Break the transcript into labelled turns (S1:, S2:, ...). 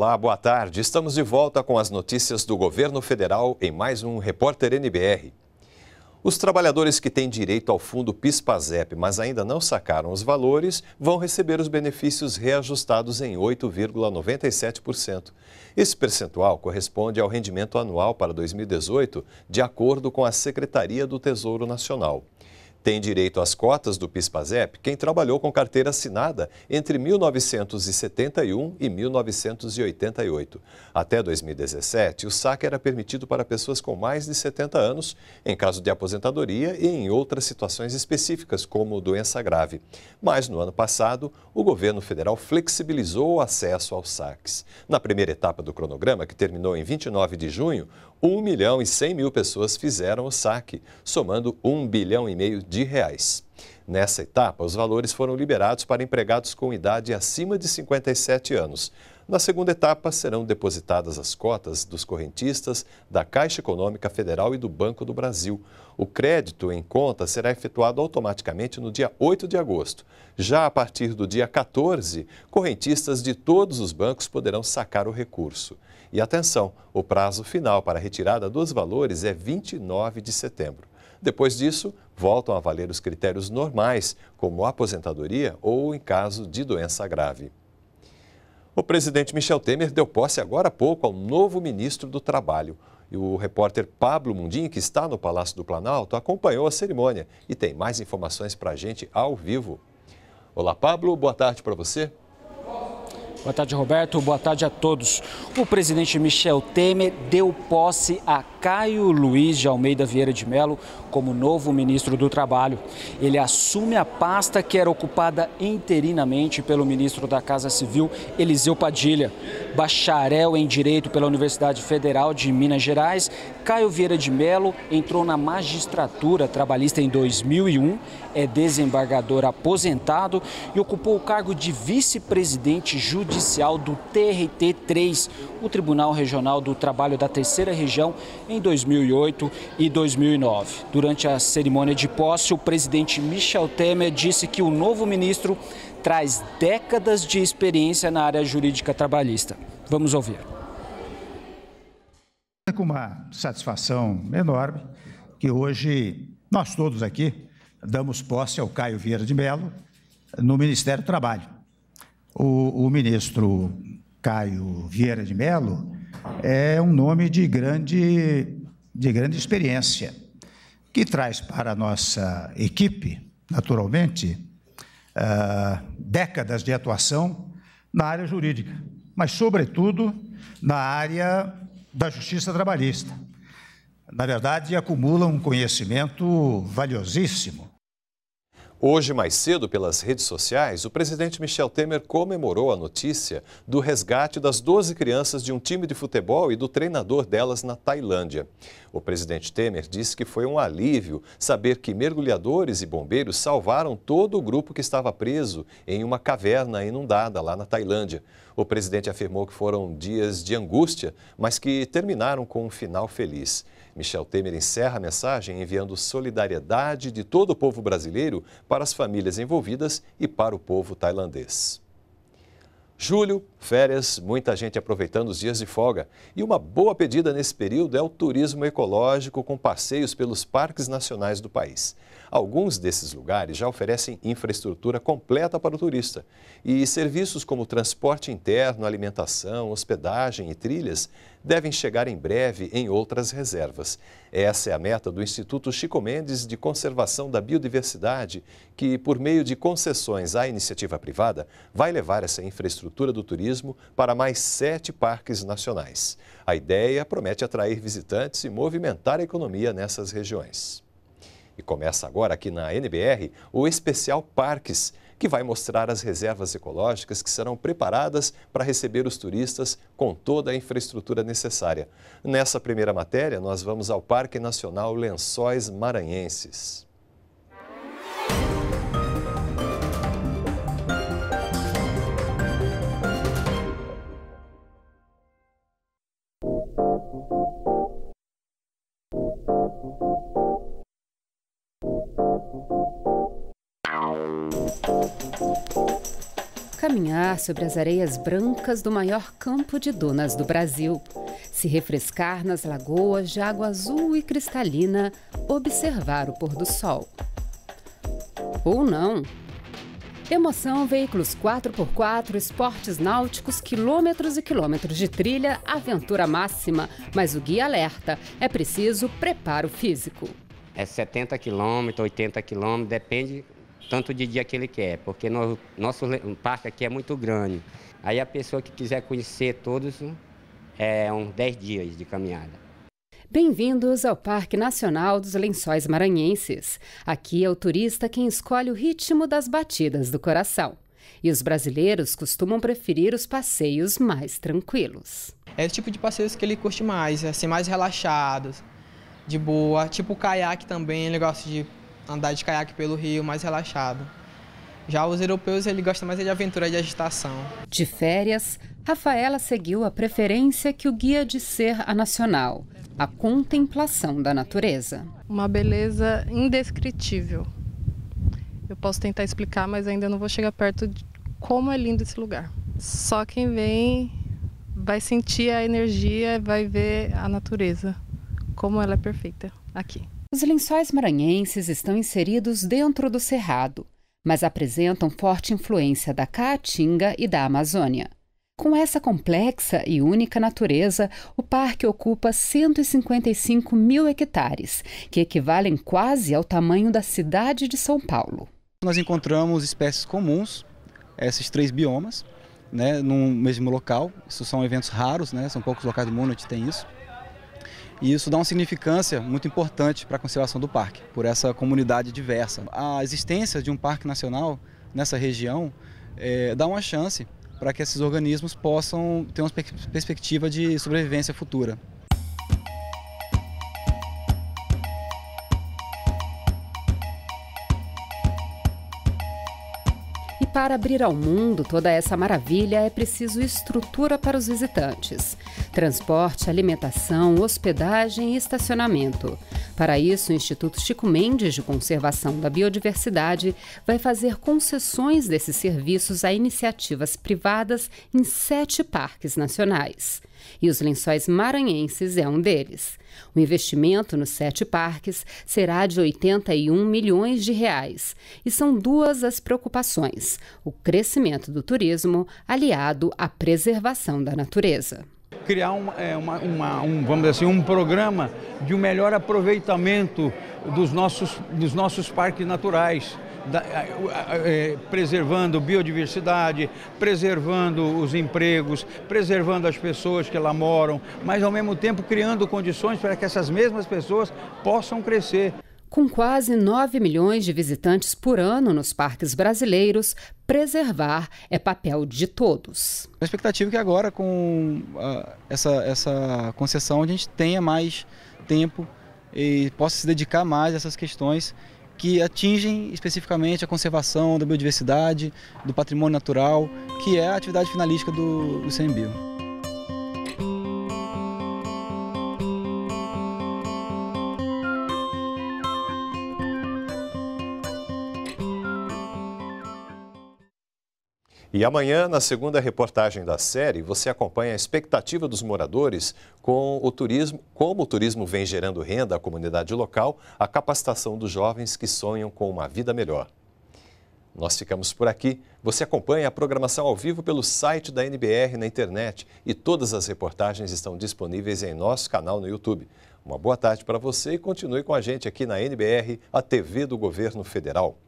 S1: Olá, boa tarde. Estamos de volta com as notícias do governo federal em mais um Repórter NBR. Os trabalhadores que têm direito ao fundo PIS/PASEP, mas ainda não sacaram os valores, vão receber os benefícios reajustados em 8,97%. Esse percentual corresponde ao rendimento anual para 2018, de acordo com a Secretaria do Tesouro Nacional. Tem direito às cotas do PIS/PASEP quem trabalhou com carteira assinada entre 1971 e 1988. Até 2017, o saque era permitido para pessoas com mais de 70 anos, em caso de aposentadoria e em outras situações específicas, como doença grave. Mas no ano passado, o governo federal flexibilizou o acesso aos saques. Na primeira etapa do cronograma, que terminou em 29 de junho, 1 milhão e 100 mil pessoas fizeram o saque, somando 1 bilhão e meio de reais. Nessa etapa, os valores foram liberados para empregados com idade acima de 57 anos. Na segunda etapa, serão depositadas as cotas dos correntistas da Caixa Econômica Federal e do Banco do Brasil. O crédito em conta será efetuado automaticamente no dia 8 de agosto. Já a partir do dia 14, correntistas de todos os bancos poderão sacar o recurso. E atenção, o prazo final para a retirada dos valores é 29 de setembro. Depois disso, voltam a valer os critérios normais, como aposentadoria ou em caso de doença grave. O presidente Michel Temer deu posse agora há pouco ao novo ministro do Trabalho. E o repórter Pablo Mundim, que está no Palácio do Planalto, acompanhou a cerimônia e tem mais informações para a gente ao vivo. Olá, Pablo, boa tarde para você. Boa tarde, Roberto. Boa tarde a todos. O presidente Michel Temer deu posse a Caio Luiz de Almeida Vieira de Melo como novo ministro do Trabalho. Ele assume a pasta que era ocupada interinamente pelo ministro da Casa Civil, Eliseu Padilha. Bacharel em Direito pela Universidade Federal de Minas Gerais, Caio Vieira de Melo entrou na magistratura trabalhista em 2001, é desembargador aposentado e ocupou o cargo de vice-presidente judicial do TRT 3, o Tribunal Regional do Trabalho da Terceira Região em 2008 e 2009. Durante a cerimônia de posse, o presidente Michel Temer disse que o novo ministro traz décadas de experiência na área jurídica trabalhista. Vamos ouvir. É com uma satisfação enorme que hoje nós todos aqui damos posse ao Caio Vieira de Mello no Ministério do Trabalho. O, o ministro Caio Vieira de Mello é um nome de grande, de grande experiência, que traz para a nossa equipe, naturalmente, uh, décadas de atuação na área jurídica, mas, sobretudo, na área da justiça trabalhista. Na verdade, acumula um conhecimento valiosíssimo Hoje, mais cedo, pelas redes sociais, o presidente Michel Temer comemorou a notícia do resgate das 12 crianças de um time de futebol e do treinador delas na Tailândia. O presidente Temer disse que foi um alívio saber que mergulhadores e bombeiros salvaram todo o grupo que estava preso em uma caverna inundada lá na Tailândia. O presidente afirmou que foram dias de angústia, mas que terminaram com um final feliz. Michel Temer encerra a mensagem enviando solidariedade de todo o povo brasileiro para as famílias envolvidas e para o povo tailandês. Julho, férias, muita gente aproveitando os dias de folga. E uma boa pedida nesse período é o turismo ecológico com passeios pelos parques nacionais do país. Alguns desses lugares já oferecem infraestrutura completa para o turista. E serviços como transporte interno, alimentação, hospedagem e trilhas devem chegar em breve em outras reservas. Essa é a meta do Instituto Chico Mendes de Conservação da Biodiversidade, que, por meio de concessões à iniciativa privada, vai levar essa infraestrutura infraestrutura do turismo para mais sete parques nacionais. A ideia promete atrair visitantes e movimentar a economia nessas regiões. E começa agora aqui na NBR o especial Parques, que vai mostrar as reservas ecológicas que serão preparadas para receber os turistas com toda a infraestrutura necessária. Nessa primeira matéria, nós vamos ao Parque Nacional Lençóis Maranhenses.
S2: caminhar sobre as areias brancas do maior campo de dunas do Brasil, se refrescar nas lagoas de água azul e cristalina, observar o pôr do sol. Ou não. Emoção, veículos 4x4, esportes náuticos, quilômetros e quilômetros de trilha, aventura máxima. Mas o guia alerta: é preciso preparo físico. É 70 quilômetros, 80 quilômetros, depende tanto de dia que ele quer, porque no, nosso parque aqui é muito grande. Aí a pessoa que quiser conhecer todos, é uns 10 dias de caminhada. Bem-vindos ao Parque Nacional dos Lençóis Maranhenses. Aqui é o turista quem escolhe o ritmo das batidas do coração. E os brasileiros costumam preferir os passeios mais tranquilos. É o tipo de passeios que ele curte mais, assim, mais relaxados, de boa. Tipo o caiaque também, ele gosta de andar de caiaque pelo rio mais relaxado. Já os europeus, ele gosta mais é de aventura de agitação. De férias, Rafaela seguiu a preferência que o guia de ser a nacional, a contemplação da natureza. Uma beleza indescritível. Eu posso tentar explicar, mas ainda não vou chegar perto de como é lindo esse lugar. Só quem vem vai sentir a energia, vai ver a natureza, como ela é perfeita aqui. Os lençóis maranhenses estão inseridos dentro do Cerrado, mas apresentam forte influência da Caatinga e da Amazônia. Com essa complexa e única natureza, o parque ocupa 155 mil hectares, que equivalem quase ao tamanho da cidade de São Paulo.
S1: Nós encontramos espécies comuns, esses três biomas, né, num mesmo local. Isso são eventos raros, né, são poucos locais do mundo onde tem isso. E isso dá uma significância muito importante para a conservação do parque, por essa comunidade diversa. A existência de um parque nacional nessa região é, dá uma chance para que esses organismos possam ter uma perspectiva de sobrevivência futura.
S2: para abrir ao mundo toda essa maravilha é preciso estrutura para os visitantes: transporte, alimentação, hospedagem e estacionamento. Para isso, o Instituto Chico Mendes de Conservação da Biodiversidade vai fazer concessões desses serviços a iniciativas privadas em sete parques nacionais. E os lençóis maranhenses é um deles. O investimento nos sete parques será de 81 milhões de reais. E são duas as preocupações: o crescimento do turismo aliado à preservação da natureza.
S1: Criar um, é, uma, uma, um, vamos dizer assim, um programa de um melhor aproveitamento dos nossos, dos nossos parques naturais. Da, é, preservando biodiversidade, preservando os empregos, preservando as pessoas que lá moram, mas ao mesmo tempo criando condições para que
S2: essas mesmas pessoas possam crescer. Com quase 9 milhões de visitantes por ano nos parques brasileiros, preservar é papel de todos. A expectativa é que agora, com ah, essa, essa concessão, a gente tenha mais
S1: tempo e possa se dedicar mais a essas questões que atingem especificamente a conservação da biodiversidade, do patrimônio natural, que é a atividade finalística do, do E amanhã, na segunda reportagem da série, você acompanha a expectativa dos moradores com o turismo, como o turismo vem gerando renda à comunidade local, a capacitação dos jovens que sonham com uma vida melhor. Nós ficamos por aqui. Você acompanha a programação ao vivo pelo site da NBR na internet e todas as reportagens estão disponíveis em nosso canal no YouTube. Uma boa tarde para você e continue com a gente aqui na NBR, a TV do Governo Federal.